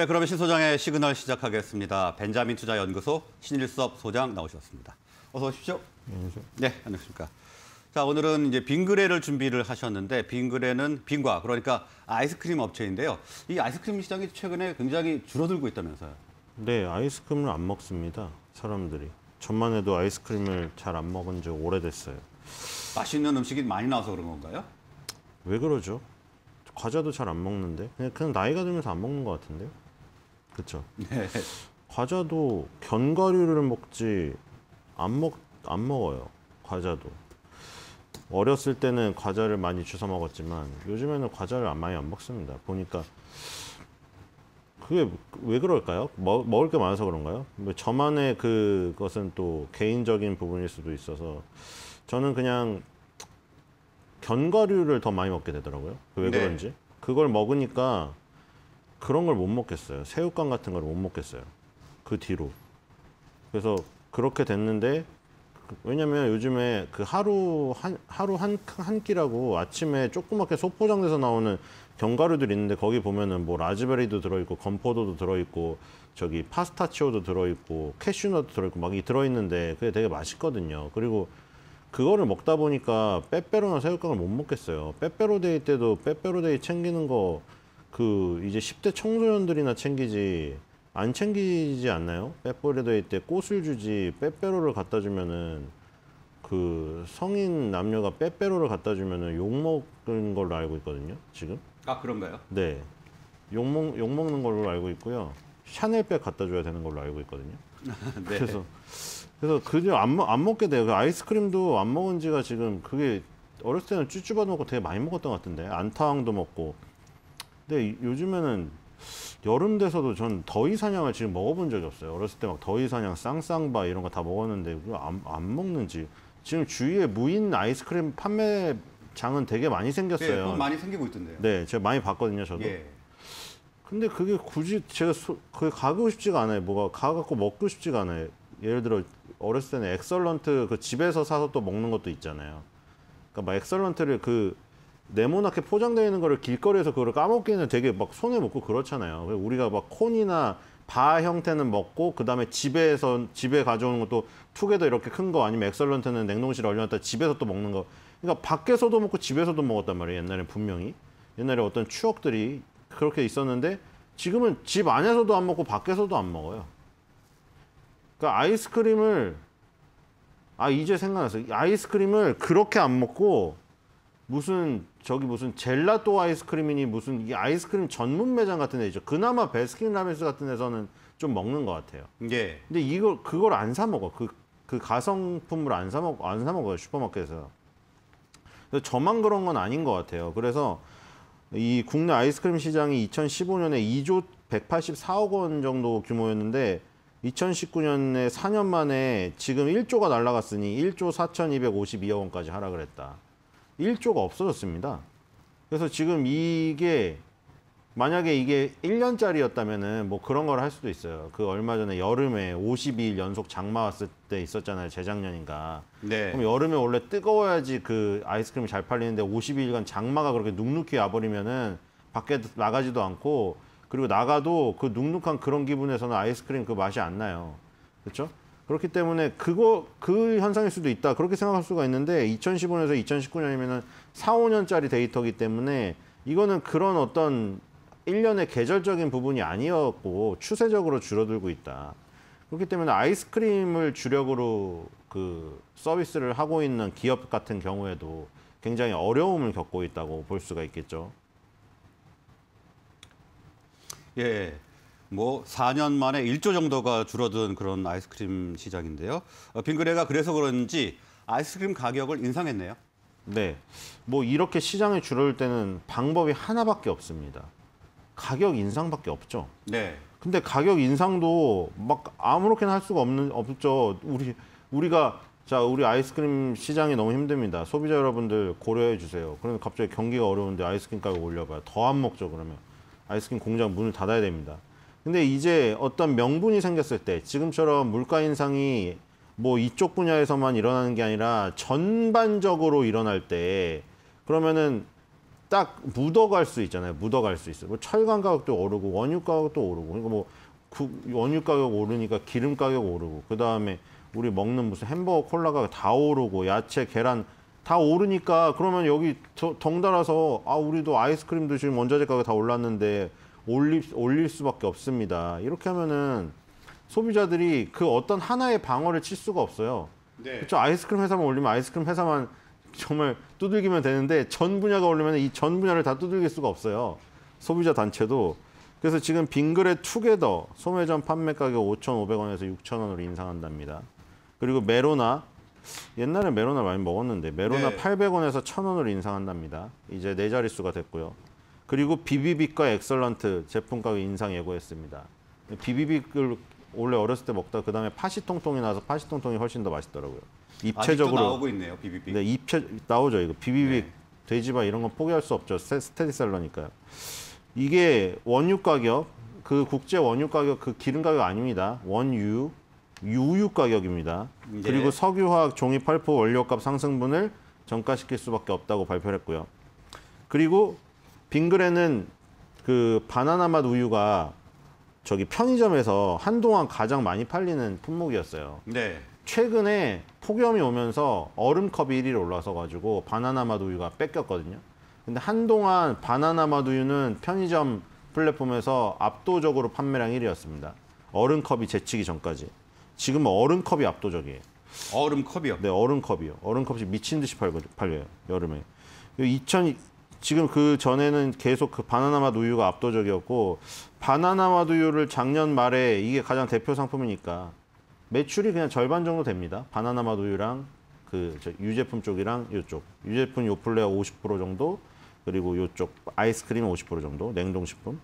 네, 그러면 신 소장의 시그널 시작하겠습니다. 벤자민 투자연구소 신일섭 소장 나오셨습니다. 어서 오십시오. 네, 안녕하세요. 네, 안녕하십니까. 자, 오늘은 이제 빙그레를 준비를 하셨는데 빙그레는 빙과 그러니까 아이스크림 업체인데요. 이 아이스크림 시장이 최근에 굉장히 줄어들고 있다면서요. 네, 아이스크림을 안 먹습니다. 사람들이. 전만 해도 아이스크림을 잘 안 먹은 지 오래됐어요. 맛있는 음식이 많이 나와서 그런 건가요? 왜 그러죠? 과자도 잘 안 먹는데 그냥, 그냥 나이가 들면서 안 먹는 것 같은데요. 그렇죠. 네. 과자도 견과류를 먹지 안 먹 안 먹어요. 과자도. 어렸을 때는 과자를 많이 주워 먹었지만 요즘에는 과자를 안 많이 안 먹습니다. 보니까 그게 왜 그럴까요? 먹, 을게 많아서 그런가요? 뭐 저만의 그것은 또 개인적인 부분일 수도 있어서 저는 그냥 견과류를 더 많이 먹게 되더라고요. 왜 네. 그런지. 그걸 먹으니까 그런 걸 못 먹겠어요. 새우깡 같은 걸 못 먹겠어요. 그 뒤로. 그래서 그렇게 됐는데 왜냐면 요즘에 그 하루 한 하루 한, 한 끼라고 아침에 조그맣게 소포장돼서 나오는 견과류들 있는데 거기 보면은 뭐 라즈베리도 들어있고 건포도도 들어있고 저기 파스타치오도 들어있고 캐슈넛도 들어있고 막 이 들어있는데 그게 되게 맛있거든요. 그리고 그거를 먹다 보니까 빼빼로나 새우깡을 못 먹겠어요. 빼빼로데이 때도 빼빼로데이 챙기는 거그 이제 10대 청소년들이나 챙기지 안 챙기지 않나요? 빼버리데이때 꽃을 주지 빼빼로를 갖다 주면은 그 성인 남녀가 빼빼로를 갖다 주면은 욕 먹은 걸로 알고 있거든요. 지금. 아 그런가요? 네. 욕먹 욕먹는 걸로 알고 있고요. 샤넬백 갖다 줘야 되는 걸로 알고 있거든요. 네. 그래서 그래서 그저 안, 안 먹게 돼요. 그 아이스크림도 안 먹은 지가 지금 그게 어렸을 때는 쭈쭈바 먹고 되게 많이 먹었던 것 같은데 안타왕도 먹고 근데 요즘에는 여름 돼서도 전 더위 사냥을 지금 먹어본 적이 없어요. 어렸을 때 막 더위 사냥, 쌍쌍바 이런 거 다 먹었는데 안, 안 먹는지. 지금 주위에 무인 아이스크림 판매 장은 되게 많이 생겼어요. 네, 많이 생기고 있던데요. 네, 제가 많이 봤거든요, 저도. 예. 근데 그게 굳이 제가 소, 그게 가고 싶지가 않아요. 뭐가 가갖고 먹고 싶지가 않아요. 예를 들어 어렸을 때는 엑설런트 그 집에서 사서 또 먹는 것도 있잖아요. 그러니까 막 엑설런트를 그 네모나게 포장되어 있는 거를 길거리에서 그걸 까먹기는 되게 막손에 먹고 그렇잖아요. 우리가 막 콘이나 바 형태는 먹고 그다음에 집에서 집에 가져오는 것도 투게더 이렇게 큰 거 아니면 엑설런트는 냉동실에 얼려놨다 집에서 또 먹는 거. 그러니까 밖에서도 먹고 집에서도 먹었단 말이에요. 옛날에 분명히 옛날에 어떤 추억들이 그렇게 있었는데 지금은 집 안에서도 안 먹고 밖에서도 안 먹어요. 그러니까 아이스크림을 아 이제 생각났어요. 아이스크림을 그렇게 안 먹고 무슨 저기 무슨 젤라또 아이스크림이니 무슨 이게 아이스크림 전문 매장 같은 데 있죠. 그나마 베스킨라빈스 같은 데서는 좀 먹는 것 같아요. 예. 근데 이걸 그걸 안 사 먹어. 그, 그 가성품을 안 사 먹 안사 먹어요 슈퍼마켓에서. 그래서 저만 그런 건 아닌 것 같아요. 그래서 이 국내 아이스크림 시장이 2015년에 2조 184억 원 정도 규모였는데 2019년에 4년 만에 지금 1조가 날라갔으니 1조 4,252억 원까지 하락을 했다. 1조가 없어졌습니다. 그래서 지금 이게 만약에 이게 1년짜리였다면은 뭐 그런 걸 할 수도 있어요. 그 얼마 전에 여름에 52일 연속 장마 왔을 때 있었잖아요. 재작년인가. 네. 그럼 여름에 원래 뜨거워야지 그 아이스크림이 잘 팔리는데 52일간 장마가 그렇게 눅눅히 와버리면은 밖에 나가지도 않고 그리고 나가도 그 눅눅한 그런 기분에서는 아이스크림 그 맛이 안 나요. 그렇죠? 그렇기 때문에 그거 그 현상일 수도 있다 그렇게 생각할 수가 있는데 2015년에서 2019년이면은 4, 5년짜리 데이터기 때문에 이거는 그런 어떤 1년의 계절적인 부분이 아니었고 추세적으로 줄어들고 있다. 그렇기 때문에 아이스크림을 주력으로 그 서비스를 하고 있는 기업 같은 경우에도 굉장히 어려움을 겪고 있다고 볼 수가 있겠죠. 예. 뭐 4년 만에 1조 정도가 줄어든 그런 아이스크림 시장인데요. 어, 빙그레가 그래서 그런지 아이스크림 가격을 인상했네요. 네. 뭐 이렇게 시장이 줄어들 때는 방법이 하나밖에 없습니다. 가격 인상밖에 없죠. 네. 근데 가격 인상도 막 아무렇게나 할 수가 없는 없죠. 우리 우리가 자 우리 아이스크림 시장이 너무 힘듭니다. 소비자 여러분들 고려해 주세요. 그런데 갑자기 경기가 어려운데 아이스크림 가격 올려봐요. 더 안 먹죠 그러면 아이스크림 공장 문을 닫아야 됩니다. 근데 이제 어떤 명분이 생겼을 때 지금처럼 물가 인상이 뭐 이쪽 분야에서만 일어나는 게 아니라 전반적으로 일어날 때 그러면은 딱 묻어갈 수 있잖아요. 묻어갈 수 있어요. 뭐 철강 가격도 오르고 원유 가격도 오르고 그러니까 뭐 국, 원유 가격 오르니까 기름 가격 오르고 그 다음에 우리 먹는 무슨 햄버거 콜라 가다 오르고 야채 계란 다 오르니까 그러면 여기 덩달아서 아 우리도 아이스크림도 지금 원자재 가격 다 올랐는데 올릴, 올릴 수밖에 없습니다. 이렇게 하면은 소비자들이 그 어떤 하나의 방어를 칠 수가 없어요. 네. 그렇죠. 아이스크림 회사만 올리면 아이스크림 회사만 정말 두들기면 되는데 전 분야가 올리면 이 전 분야를 다 두들길 수가 없어요. 소비자 단체도 그래서 지금 빙그레 투게더 소매점 판매 가격 5,500원에서 6,000원으로 인상한답니다. 그리고 메로나 옛날에 메로나 많이 먹었는데 메로나 네. 800원에서 1,000원으로 인상한답니다. 이제 네 자릿수가 됐고요. 그리고 비비빅과 엑설런트 제품 가격 인상 예고했습니다. 비비빅을 원래 어렸을 때 먹다가 그다음에 파시통통이 나서 파시통통이 훨씬 더 맛있더라고요. 입체적으로 나오고 있네요, 비비빅. 네, 입체 나오죠 이거 비비빅 네. 돼지바 이런 건 포기할 수 없죠. 스테디셀러니까요. 이게 원유 가격 그 국제 원유 가격 그 기름 가격 아닙니다. 원유 유유 가격입니다. 네. 그리고 석유화학 종이 팔포 원료값 상승분을 전가시킬 수밖에 없다고 발표했고요. 그리고 빙그레는 그 바나나 맛 우유가 저기 편의점에서 한동안 가장 많이 팔리는 품목이었어요. 네. 최근에 폭염이 오면서 얼음컵 1위로 올라서 가지고 바나나 맛 우유가 뺏겼거든요. 근데 한동안 바나나 맛 우유는 편의점 플랫폼에서 압도적으로 판매량 1위였습니다. 얼음컵이 제치기 전까지. 지금 얼음컵이 압도적이에요. 얼음컵이요? 네, 얼음컵이요. 얼음컵이 미친 듯이 팔려요, 여름에. 2000, 지금 그 전에는 계속 그 바나나 맛 우유가 압도적이었고 바나나 맛 우유를 작년 말에 이게 가장 대표 상품이니까 매출이 그냥 절반 정도 됩니다. 바나나 맛 우유랑 그 유제품 쪽이랑 이쪽 유제품 요플레 50% 정도 그리고 이쪽 아이스크림 50% 정도 냉동식품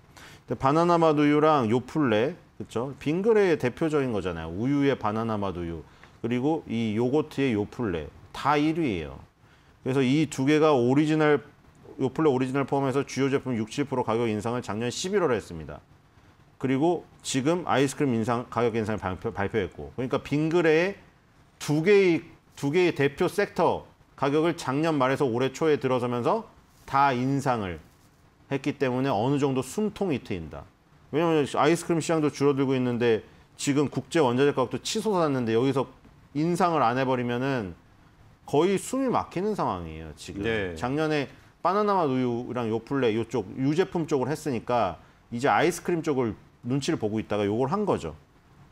근데 바나나 맛 우유랑 요플레 그렇죠 빙그레의 대표적인 거잖아요 우유의 바나나 맛 우유 그리고 이 요거트의 요플레 다 1위예요 그래서 이 두 개가 오리지널 요플레 오리지널 포함해서 주요 제품 60% 가격 인상을 작년 11월에 했습니다. 그리고 지금 아이스크림 인상 가격 인상을 발표, 했고 그러니까 빙그레의 두 개의 두 개의 대표 섹터 가격을 작년 말에서 올해 초에 들어서면서 다 인상을 했기 때문에 어느 정도 숨통이 트인다. 왜냐하면 아이스크림 시장도 줄어들고 있는데 지금 국제 원자재 가격도 치솟았는데 여기서 인상을 안 해버리면은 거의 숨이 막히는 상황이에요 지금. 네. 작년에 바나나맛 우유랑 요플레 요쪽 유제품 쪽을 했으니까 이제 아이스크림 쪽을 눈치를 보고 있다가 요걸 한 거죠.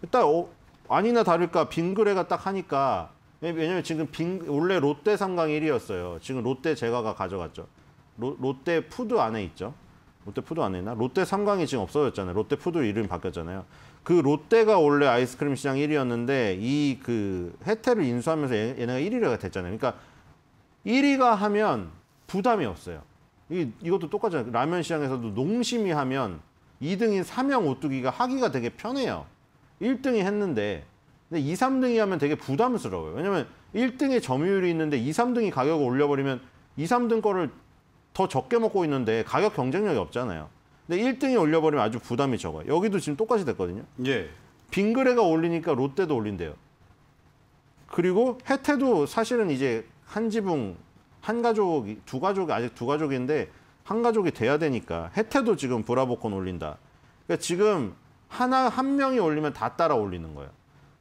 일단 어, 아니나 다를까 빙그레가 딱 하니까 왜냐면 지금 빙 원래 롯데 상강 1위였어요. 지금 롯데 제가가 가져갔죠. 로, 롯데 푸드 안에 있죠. 롯데 푸드 안에 있나? 롯데 삼강이 지금 없어졌잖아요. 롯데 푸드 이름이 바뀌었잖아요. 그 롯데가 원래 아이스크림 시장 1위였는데 이 그혜택을 인수하면서 얘, 네가 1위가 됐잖아요. 그러니까 1위가 하면 부담이 없어요. 이, 이것도 똑같아요. 라면 시장에서도 농심이 하면 2등인 삼형 오뚜기가 하기가 되게 편해요. 1등이 했는데 근데 2, 3등이 하면 되게 부담스러워요. 왜냐면 하 1등의 점유율이 있는데 2, 3등이 가격을 올려버리면 2, 3등 거를 더 적게 먹고 있는데 가격 경쟁력이 없잖아요. 근데 1등이 올려버리면 아주 부담이 적어요. 여기도 지금 똑같이 됐거든요. 예. 빙그레가 올리니까 롯데도 올린대요. 그리고 해태도 사실은 이제 한지붕 한 가족이 두 가족이 아직 두 가족인데 한 가족이 돼야 되니까 해태도 지금 브라보콘 올린다. 그러니까 지금 하나 한 명이 올리면 다 따라 올리는 거예요.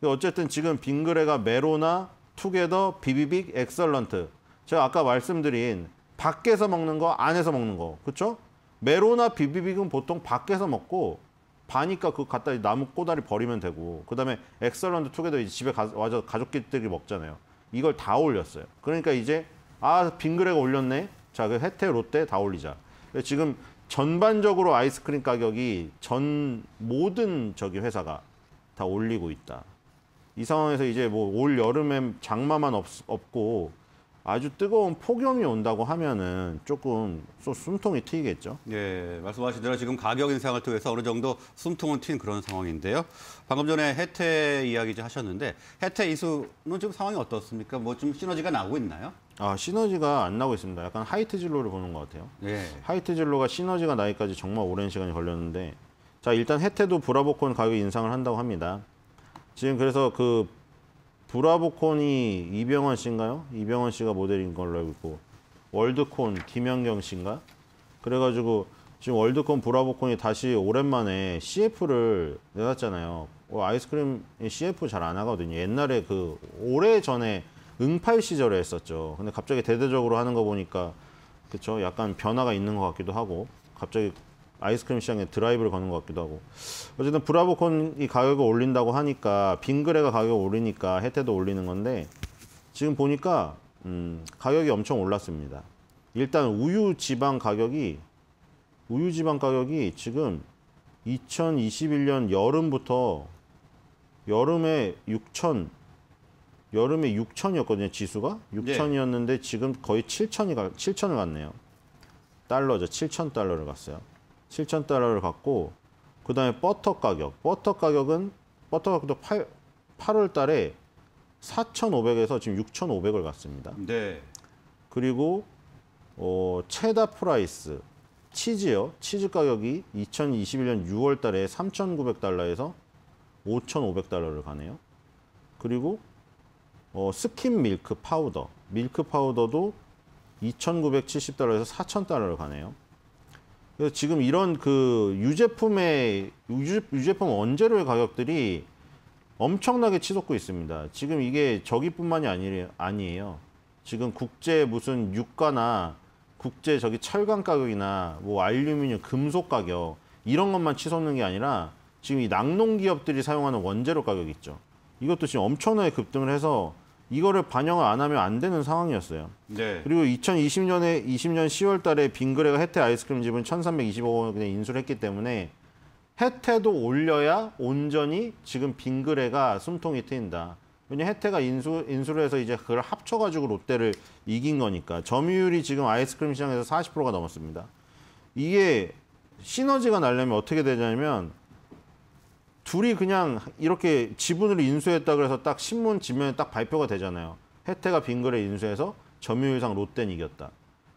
어쨌든 지금 빙그레가 메로나 투게더 비비빅 엑설런트 제가 아까 말씀드린 밖에서 먹는 거 안에서 먹는 거 그렇죠? 메로나 비비빅은 보통 밖에서 먹고 바니까 그 갖다 나무 꼬다리 버리면 되고 그 다음에 엑설런트 투게더 집에 가, 와서 가족끼리 먹잖아요. 이걸 다 올렸어요. 그러니까 이제 아, 빙그레가 올렸네. 자, 그 혜태, 롯데 다 올리자. 지금 전반적으로 아이스크림 가격이 전 모든 저기 회사가 다 올리고 있다. 이 상황에서 이제 뭐 올 여름에 장마만 없, 없고 아주 뜨거운 폭염이 온다고 하면은 조금 숨통이 트이겠죠. 예, 말씀하신 대로 지금 가격 인상을 통해서 어느 정도 숨통은 튄 그런 상황인데요. 방금 전에 혜태 이야기 좀 하셨는데 혜태 이수는 지금 상황이 어떻습니까? 뭐 좀 시너지가 나오고 있나요? 아 시너지가 안 나고 있습니다. 약간 하이트 진로를 보는 것 같아요. 예. 하이트 진로가 시너지가 나기까지 정말 오랜 시간이 걸렸는데 자 일단 혜태도 브라보콘 가격 인상을 한다고 합니다. 지금 그래서 그 브라보콘이 이병헌 씨인가요? 이병헌 씨가 모델인 걸로 알고 있고 월드콘 김연경 씨인가? 그래가지고 지금 월드콘 브라보콘이 다시 오랜만에 CF를 내놨잖아요. 어, 아이스크림 CF 잘 안 하거든요. 옛날에 그 오래 전에 응팔 시절에 했었죠. 근데 갑자기 대대적으로 하는 거 보니까 그쵸 약간 변화가 있는 것 같기도 하고 갑자기 아이스크림 시장에 드라이브를 거는 것 같기도 하고 어쨌든 브라보콘이 가격을 올린다고 하니까 빙그레가 가격을 올리니까 혜태도 올리는 건데 지금 보니까 음, 가격이 엄청 올랐습니다. 일단 우유 지방 가격이 우유 지방 가격이 지금 2021년 여름부터 여름에 6천 여름에 6천이었거든요, 지수가. 6천이었는데 네. 지금 거의 7천이 가, 7천을 갔네요. 달러죠. 7천 달러를 갔어요. 7천 달러를 갔고 그다음에 버터 가격. 버터 가격은 버터 가격도 8 8월 달에 4,500에서 지금 6,500을 갔습니다. 네. 그리고 어, 체다 프라이스 치즈요. 치즈 가격이 2021년 6월 달에 3,900달러에서 5,500달러를 가네요. 그리고 어, 스킨 밀크 파우더, 밀크 파우더도 2,970달러에서 4,000달러로 가네요. 그래서 지금 이런 그 유제품의 유제품 원재료의 가격들이 엄청나게 치솟고 있습니다. 지금 이게 저기뿐만이 아니, 아니에요. 지금 국제 무슨 유가나 국제 저기 철강 가격이나 뭐 알루미늄 금속 가격 이런 것만 치솟는 게 아니라 지금 이 낙농 기업들이 사용하는 원재료 가격 있죠. 이것도 지금 엄청나게 급등을 해서 이거를 반영을 안 하면 안 되는 상황이었어요. 네. 그리고 2020년에 20년 10월 달에 빙그레가 혜태 아이스크림 집은 1,325억 원을 그냥 인수를 했기 때문에 혜태도 올려야 온전히 지금 빙그레가 숨통이 트인다. 왜냐 혜태가 인수, 인수를 해서 이제 그걸 합쳐가지고 롯데를 이긴 거니까 점유율이 지금 아이스크림 시장에서 40%가 넘었습니다. 이게 시너지가 나려면 어떻게 되냐면 둘이 그냥 이렇게 지분을 인수했다 그래서 딱 신문 지면에 딱 발표가 되잖아요. 혜태가 빙그레 인수해서 점유율상 롯데는 이겼다.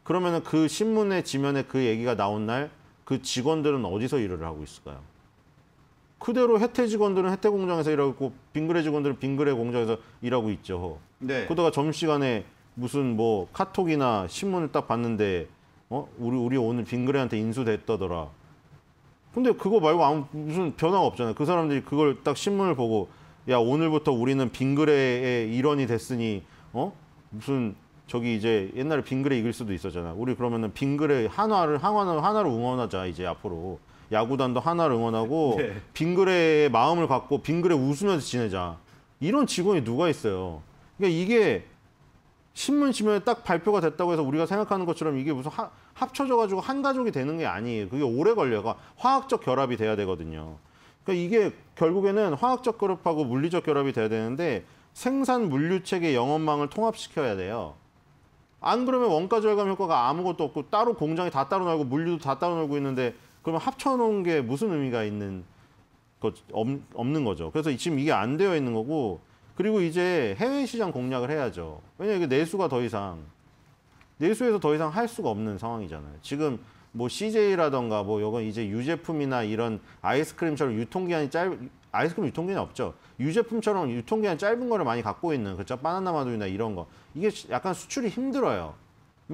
그러면은 그 신문의 지면에 그 얘기가 나온 날 그 직원들은 어디서 일을 하고 있을까요? 그대로 혜태 직원들은 혜태 공장에서 일하고 있고 빙그레 직원들은 빙그레 공장에서 일하고 있죠. 네. 그러다가 점심시간에 무슨 뭐 카톡이나 신문을 딱 봤는데 어 우리 우리 오늘 빙그레한테 인수됐다더라. 근데 그거 말고 아무 무슨 변화가 없잖아요. 그 사람들이 그걸 딱 신문을 보고 야 오늘부터 우리는 빙그레의 일원이 됐으니 어 무슨 저기 이제 옛날에 빙그레 이길 수도 있었잖아. 우리 그러면은 빙그레 한화를 한화는 하나를 응원하자 이제 앞으로 야구단도 하나를 응원하고 네. 빙그레의 마음을 갖고 빙그레 웃으면서 지내자. 이런 직원이 누가 있어요? 그러니까 이게 신문 지면에 딱 발표가 됐다고 해서 우리가 생각하는 것처럼 이게 무슨 하, 합쳐져가지고 한 가족이 되는 게 아니에요. 그게 오래 걸려가 화학적 결합이 돼야 되거든요. 그러니까 이게 결국에는 화학적 결합하고 물리적 결합이 돼야 되는데 생산 물류체계 영업망을 통합시켜야 돼요. 안 그러면 원가 절감 효과가 아무것도 없고 따로 공장이 다 따로 나고 물류도 다 따로 놀고 있는데 그러면 합쳐놓은 게 무슨 의미가 있는 거, 없는 거죠. 그래서 지금 이게 안 되어 있는 거고 그리고 이제 해외 시장 공략을 해야죠. 왜냐면 하 이게 내수가 더 이상 내수에서 더 이상 할 수가 없는 상황이잖아요. 지금 뭐 CJ라던가 뭐 이건 이제 유제품이나 이런 아이스크림처럼 유통기한이 짧 아이스크림 유통기한이 없죠. 유제품처럼 유통기한 짧은 거를 많이 갖고 있는 그쵸 바나나 마도이나 이런 거 이게 약간 수출이 힘들어요.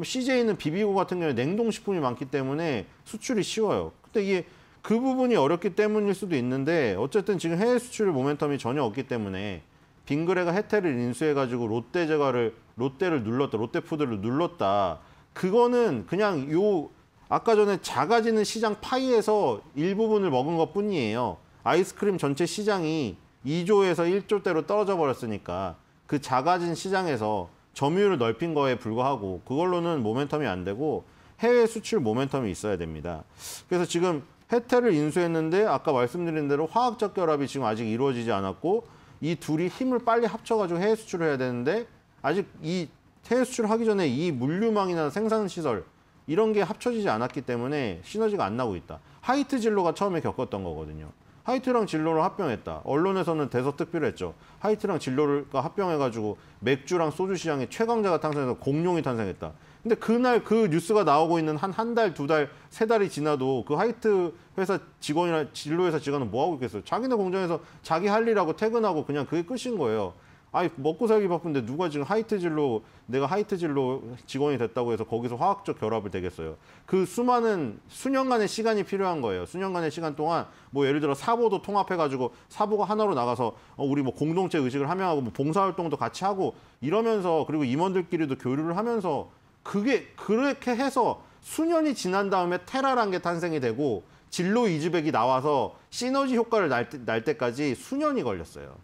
CJ는 비비고 같은 경우에 냉동식품이 많기 때문에 수출이 쉬워요. 근데 이게 그 부분이 어렵기 때문일 수도 있는데 어쨌든 지금 해외 수출 모멘텀이 전혀 없기 때문에 빙그레가 혜태를 인수해가지고 롯데 제과를 롯데를 눌렀다, 롯데푸드를 눌렀다. 그거는 그냥 요 아까 전에 작아지는 시장 파이에서 일부분을 먹은 것 뿐이에요. 아이스크림 전체 시장이 2조에서 1조대로 떨어져 버렸으니까 그 작아진 시장에서 점유율을 넓힌 거에 불과하고 그걸로는 모멘텀이 안 되고 해외 수출 모멘텀이 있어야 됩니다. 그래서 지금 혜태를 인수했는데 아까 말씀드린 대로 화학적 결합이 지금 아직 이루어지지 않았고 이 둘이 힘을 빨리 합쳐가지고 해외 수출을 해야 되는데 아직 이 해외 수출하기 전에 이 물류망이나 생산 시설 이런 게 합쳐지지 않았기 때문에 시너지가 안 나고 있다. 하이트 진로가 처음에 겪었던 거거든요. 하이트랑 진로를 합병했다. 언론에서는 대서특필을 했죠. 하이트랑 진로를 합병해가지고 맥주랑 소주 시장에 최강자가 탄생해서 공룡이 탄생했다. 근데 그날 그 뉴스가 나오고 있는 한 한 달, 두 달, 세 달이 지나도 그 하이트 회사 직원이나 진로회사 직원은 뭐하고 있겠어요? 자기네 공장에서 자기 할 일하고 퇴근하고 그냥 그게 끝인 거예요. 아니 먹고 살기 바쁜데 누가 지금 하이트 진로 내가 하이트 진로 직원이 됐다고 해서 거기서 화학적 결합을 되겠어요. 그 수많은 수년간의 시간이 필요한 거예요. 수년간의 시간 동안 뭐 예를 들어 사보도 통합해 가지고 사보가 하나로 나가서 어, 우리 뭐 공동체 의식을 함양하고 뭐 봉사 활동도 같이 하고 이러면서 그리고 임원들끼리도 교류를 하면서 그게 그렇게 해서 수년이 지난 다음에 테라란 게 탄생이 되고 진로 이즈백이 나와서 시너지 효과를 날, 때, 날 때까지 수년이 걸렸어요.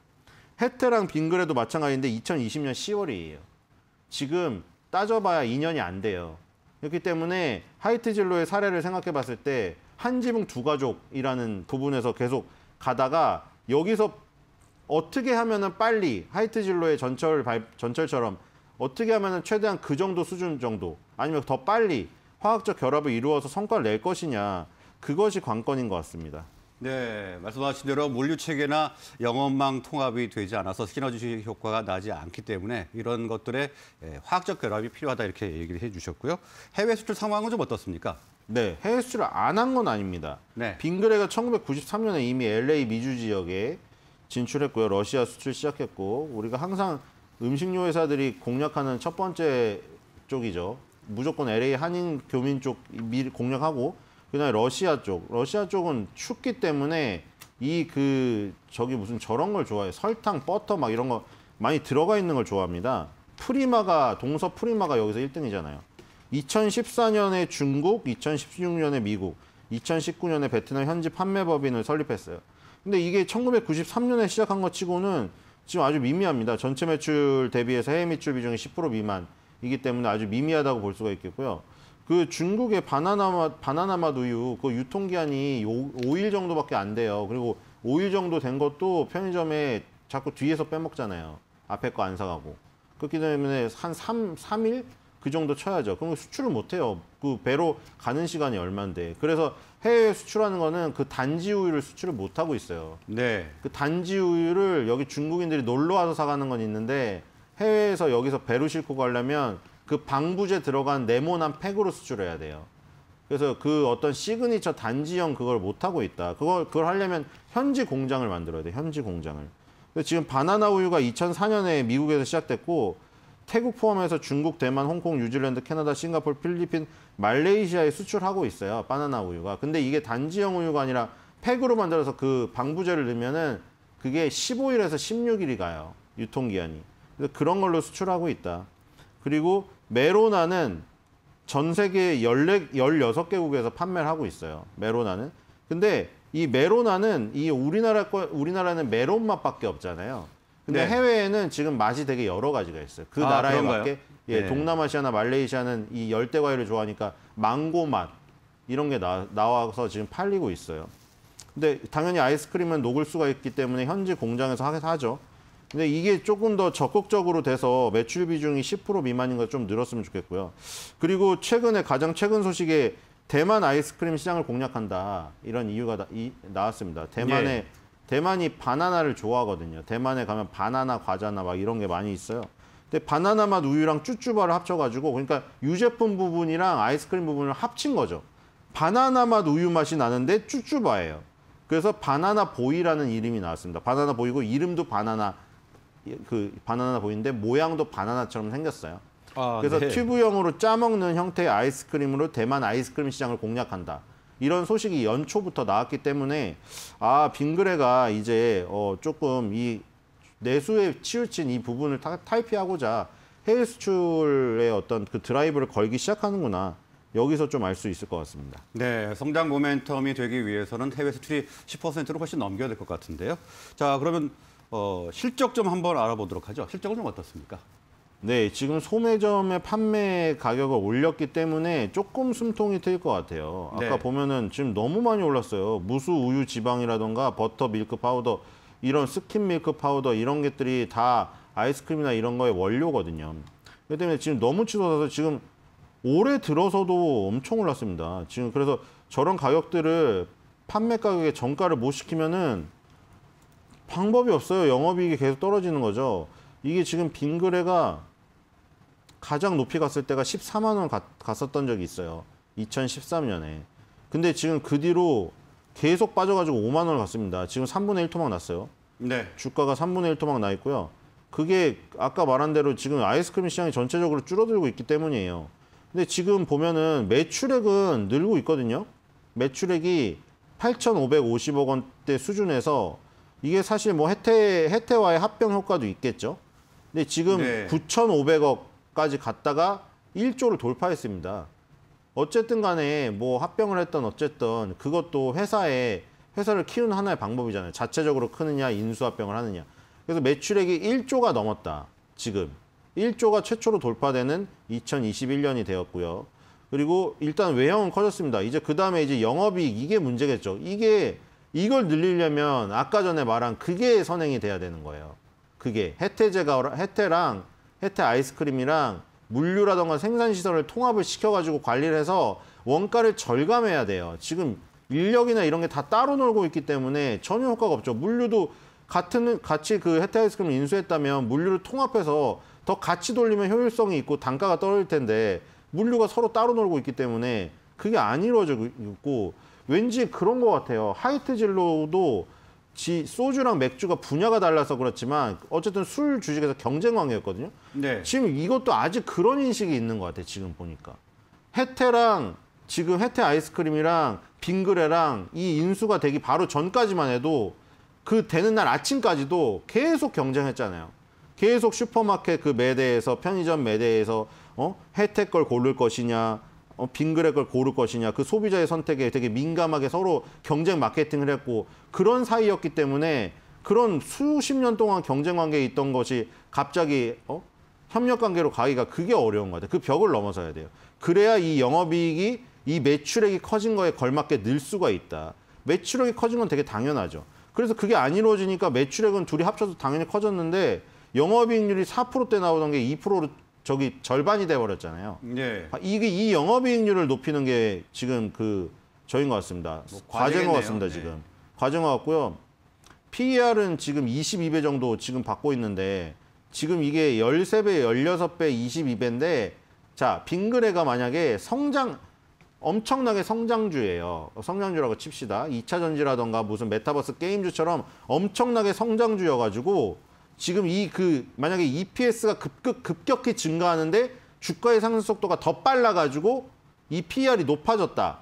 해태랑 빙그레도 마찬가지인데 2020년 10월이에요. 지금 따져봐야 2년이 안 돼요. 그렇기 때문에 하이트 진로의 사례를 생각해 봤을 때 한 지붕 두 가족이라는 부분에서 계속 가다가 여기서 어떻게 하면은 빨리 하이트 진로의 전철 전철처럼 어떻게 하면 최대한 그 정도 수준 정도 아니면 더 빨리 화학적 결합을 이루어서 성과를 낼 것이냐 그것이 관건인 것 같습니다. 네, 말씀하신 대로 물류 체계나 영업망 통합이 되지 않아서 시너지 효과가 나지 않기 때문에 이런 것들의 예, 화학적 결합이 필요하다 이렇게 얘기를 해주셨고요. 해외 수출 상황은 좀 어떻습니까? 네, 해외 수출을 안한 건 아닙니다. 네. 빙그레가 1993년에 이미 LA 미주 지역에 진출했고요. 러시아 수출 시작했고 우리가 항상 음식료 회사들이 공략하는 첫 번째 쪽이죠. 무조건 LA 한인 교민 쪽 공략하고 그다음에 러시아 쪽. 러시아 쪽은 춥기 때문에 이 그 저기 무슨 저런 걸 좋아해. 설탕, 버터 막 이런 거 많이 들어가 있는 걸 좋아합니다. 프리마가 동서 프리마가 여기서 1등이잖아요. 2014년에 중국, 2016년에 미국, 2019년에 베트남 현지 판매 법인을 설립했어요. 근데 이게 1993년에 시작한 것 치고는 지금 아주 미미합니다. 전체 매출 대비해서 해외 매출 비중이 10% 미만이기 때문에 아주 미미하다고 볼 수가 있겠고요. 그 중국의 바나나 바나나맛 우유 그 유통기한이 5일 정도밖에 안 돼요. 그리고 5일 정도 된 것도 편의점에 자꾸 뒤에서 빼먹잖아요. 앞에 거 안 사가고. 그렇기 때문에 한 3, 3일? 그 정도 쳐야죠. 그럼 수출을 못 해요. 그 배로 가는 시간이 얼만데. 그래서 해외 수출하는 거는 그 단지 우유를 수출을 못 하고 있어요. 네. 그 단지 우유를 여기 중국인들이 놀러 와서 사가는 건 있는데 해외에서 여기서 배로 싣고 가려면 그 방부제 들어간 네모난 팩으로 수출해야 돼요. 그래서 그 어떤 시그니처 단지형 그걸 못 하고 있다. 그걸 그걸 하려면 현지 공장을 만들어야 돼. 현지 공장을. 지금 바나나 우유가 2004년에 미국에서 시작됐고 태국 포함해서 중국, 대만, 홍콩, 뉴질랜드, 캐나다, 싱가포르, 필리핀, 말레이시아에 수출하고 있어요. 바나나 우유가. 근데 이게 단지형 우유가 아니라 팩으로 만들어서 그 방부제를 넣으면은 그게 15일에서 16일이 가요. 유통기한이. 그래서 그런 걸로 수출하고 있다. 그리고 메로나는 전 세계 1 16개국에서 판매를 하고 있어요. 메로나는. 근데 이 메로나는 이 우리나라 거, 우리나라는 메론 맛밖에 없잖아요. 근데 네. 해외에는 지금 맛이 되게 여러 가지가 있어요. 그 아, 나라에 그런가요? 맞게 예, 네. 동남아시아나 말레이시아는 이 열대 과일을 좋아하니까 망고 맛 이런 게 나, 나와서 지금 팔리고 있어요. 근데 당연히 아이스크림은 녹을 수가 있기 때문에 현지 공장에서 하게사죠 근데 이게 조금 더 적극적으로 돼서 매출 비중이 10% 미만인 걸좀 늘었으면 좋겠고요. 그리고 최근에 가장 최근 소식에 대만 아이스크림 시장을 공략한다 이런 이유가 나, 왔습니다 대만의 예. 대만이 바나나를 좋아하거든요. 대만에 가면 바나나 과자나 막 이런 게 많이 있어요. 근데 바나나 맛 우유랑 쭈쭈바를 합쳐가지고 그러니까 유제품 부분이랑 아이스크림 부분을 합친 거죠. 바나나 맛 우유 맛이 나는데 쭈쭈바예요. 그래서 바나나 보이라는 이름이 나왔습니다. 바나나 보이고 이름도 바나나 그 바나나 보이는데 모양도 바나나처럼 생겼어요. 아, 그래서 네. 튜브형으로 짜먹는 형태의 아이스크림으로 대만 아이스크림 시장을 공략한다. 이런 소식이 연초부터 나왔기 때문에 아 빙그레가 이제 어, 조금 이 내수에 치우친 이 부분을 타, 탈피하고자 해외 수출의 어떤 그 드라이브를 걸기 시작하는구나. 여기서 좀 알 수 있을 것 같습니다. 네, 성장 모멘텀이 되기 위해서는 해외 수출이 10%로 훨씬 넘겨야 될 것 같은데요. 자, 그러면 어, 실적 좀 한번 알아보도록 하죠. 실적은 좀 어떻습니까? 네, 지금 소매점의 판매 가격을 올렸기 때문에 조금 숨통이 트일 것 같아요. 아까 네. 보면은 지금 너무 많이 올랐어요. 무수 우유 지방이라던가 버터 밀크 파우더 이런 스킨 밀크 파우더 이런 것들이 다 아이스크림이나 이런 거의 원료거든요. 그 때문에 지금 너무 치솟아서 지금 올해 들어서도 엄청 올랐습니다. 지금 그래서 저런 가격들을 판매 가격에 정가를 못 시키면은 방법이 없어요. 영업이익이 계속 떨어지는 거죠. 이게 지금 빙그레가 가장 높이 갔을 때가 14만 원 갔, 었던 적이 있어요. 2013년에. 근데 지금 그 뒤로 계속 빠져가지고 5만 원을 갔습니다. 지금 3분의 1 토막 났어요. 네. 주가가 3분의 1 토막 나 있고요. 그게 아까 말한 대로 지금 아이스크림 시장이 전체적으로 줄어들고 있기 때문이에요. 근데 지금 보면은 매출액은 늘고 있거든요. 매출액이 8,550억 원대 수준에서 이게 사실 뭐 혜태, 혜태와의 합병 효과도 있겠죠. 근데 지금 네. 9,500억까지 갔다가 1조를 돌파했습니다. 어쨌든 간에 뭐 합병을 했던 어쨌든 그것도 회사에 회사를 키우는 하나의 방법이잖아요. 자체적으로 크느냐 인수합병을 하느냐. 그래서 매출액이 1조가 넘었다. 지금 1조가 최초로 돌파되는 2021년이 되었고요. 그리고 일단 외형은 커졌습니다. 이제 그 다음에 이제 영업이익 이게 문제겠죠. 이게 이걸 늘리려면 아까 전에 말한 그게 선행이 돼야 되는 거예요. 그게 혜태제가 혜태랑 혜태 아이스크림이랑 물류라던가 생산시설을 통합을 시켜가지고 관리를 해서 원가를 절감해야 돼요. 지금 인력이나 이런 게 다 따로 놀고 있기 때문에 전혀 효과가 없죠. 물류도 같은 같이 그 혜태 아이스크림을 인수했다면 물류를 통합해서 더 같이 돌리면 효율성이 있고 단가가 떨어질 텐데 물류가 서로 따로 놀고 있기 때문에 그게 안 이루어지고 있고 왠지 그런 것 같아요. 하이트 진로도 지 소주랑 맥주가 분야가 달라서 그렇지만 어쨌든 술 주식에서 경쟁 관계였거든요. 네. 지금 이것도 아직 그런 인식이 있는 것 같아 지금 보니까 해태랑 지금 해태 아이스크림이랑 빙그레랑 이 인수가 되기 바로 전까지만 해도 그 되는 날 아침까지도 계속 경쟁했잖아요. 계속 슈퍼마켓 그 매대에서 편의점 매대에서 어? 혜택 걸 고를 것이냐 어, 빙그레 을 고를 것이냐 그 소비자의 선택에 되게 민감하게 서로 경쟁 마케팅을 했고 그런 사이였기 때문에 그런 수십 년 동안 경쟁 관계에 있던 것이 갑자기 어? 협력 관계로 가기가 그게 어려운 거 같아요. 그 벽을 넘어서야 돼요. 그래야 이 영업이익이 이 매출액이 커진 거에 걸맞게 늘 수가 있다. 매출액이 커진 건 되게 당연하죠. 그래서 그게 안 이루어지니까 매출액은 둘이 합쳐서 당연히 커졌는데 영업이익률이 4%대 나오던 게 2%로 저기 절반이 돼버렸잖아요. 네. 이게 이 영업이익률을 높이는 게 지금 그 저인 것 같습니다. 뭐 과제인 것 같습니다 예. 지금 네. 과제인 것 같고요. PER은 지금 22배 정도 지금 받고 있는데 지금 이게 13배, 16배, 22배인데 자 빙그레가 만약에 성장 엄청나게 성장주예요. 성장주라고 칩시다. 2차 전지라던가 무슨 메타버스 게임주처럼 엄청나게 성장주여가지고 지금 이 그 만약에 EPS가 급급 급격히 증가하는데 주가의 상승 속도가 더 빨라가지고 이 PER이 높아졌다.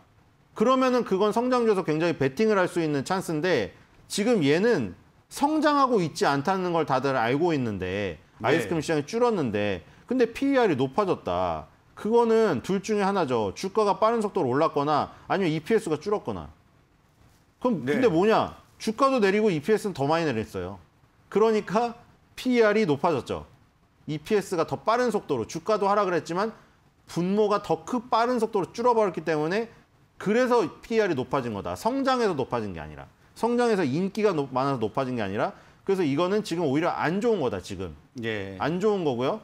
그러면은 그건 성장주에서 굉장히 베팅을 할 수 있는 찬스인데 지금 얘는 성장하고 있지 않다는 걸 다들 알고 있는데 네. 아이스크림 시장이 줄었는데 근데 PER이 높아졌다. 그거는 둘 중에 하나죠. 주가가 빠른 속도로 올랐거나 아니면 EPS가 줄었거나. 그럼 네. 근데 뭐냐? 주가도 내리고 EPS는 더 많이 내렸어요. 그러니까 PER이 높아졌죠. EPS가 더 빠른 속도로 주가도 하락을 했지만 분모가 더크 빠른 속도로 줄어버렸기 때문에 그래서 PER이 높아진 거다. 성장해서 높아진 게 아니라 성장해서 인기가 높, 많아서 높아진 게 아니라 그래서 이거는 지금 오히려 안 좋은 거다 지금. 예. 안 좋은 거고요.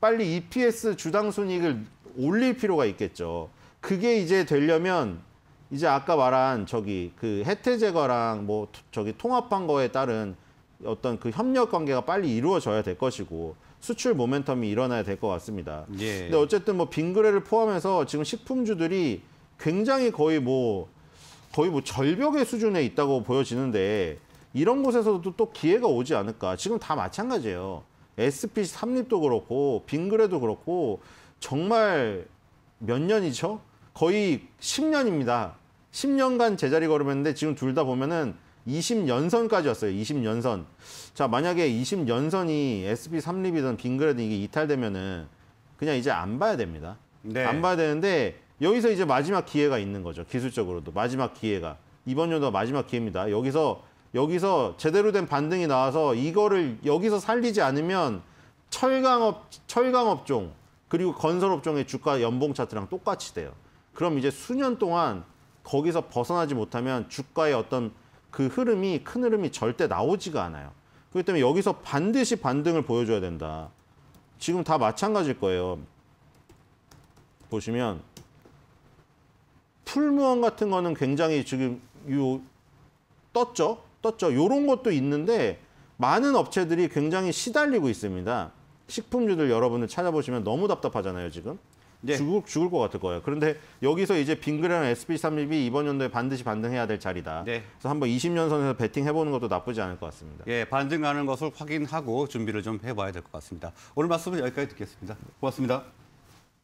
빨리 EPS 주당 순이익을 올릴 필요가 있겠죠. 그게 이제 되려면 이제 아까 말한 저기 그 혜태 제거랑 뭐 저기 통합한 거에 따른 어떤 그 협력 관계가 빨리 이루어져야 될 것이고 수출 모멘텀이 일어나야 될 것 같습니다. 예. 근데 어쨌든 뭐 빙그레를 포함해서 지금 식품주들이 굉장히 거의 뭐 거의 뭐 절벽의 수준에 있다고 보여지는데 이런 곳에서도 또 기회가 오지 않을까. 지금 다 마찬가지예요. SP 삼립도 그렇고 빙그레도 그렇고 정말 몇 년이죠? 거의 10년입니다. 10년간 제자리 걸음했는데 지금 둘 다 보면은 20연선까지였어요. 20연선. 자, 만약에 20연선이 SP 3립이든 빙그레든 이게 이탈되면은 그냥 이제 안 봐야 됩니다. 네. 안 봐야 되는데 여기서 이제 마지막 기회가 있는 거죠. 기술적으로도 마지막 기회가 이번 연도 마지막 기회입니다. 여기서 여기서 제대로 된 반등이 나와서 이거를 여기서 살리지 않으면 철강업 철강업종 그리고 건설업종의 주가 연봉 차트랑 똑같이 돼요. 그럼 이제 수년 동안 거기서 벗어나지 못하면 주가의 어떤 그 흐름이 큰 흐름이 절대 나오지가 않아요. 그렇기 때문에 여기서 반드시 반등을 보여줘야 된다. 지금 다 마찬가지일 거예요. 보시면 풀무원 같은 거는 굉장히 지금 요 떴죠? 떴죠? 요런 것도 있는데 많은 업체들이 굉장히 시달리고 있습니다. 식품주들 여러분들 찾아보시면 너무 답답하잖아요, 지금. 네. 죽을, 죽을 것 같을 거예요. 그런데 여기서 이제 빙그레랑 SB32이 이번 연도에 반드시 반등해야 될 자리다. 네. 그래서 한번 20년 선에서 베팅해보는 것도 나쁘지 않을 것 같습니다. 예, 반등하는 것을 확인하고 준비를 좀 해봐야 될 것 같습니다. 오늘 말씀은 여기까지 듣겠습니다. 고맙습니다.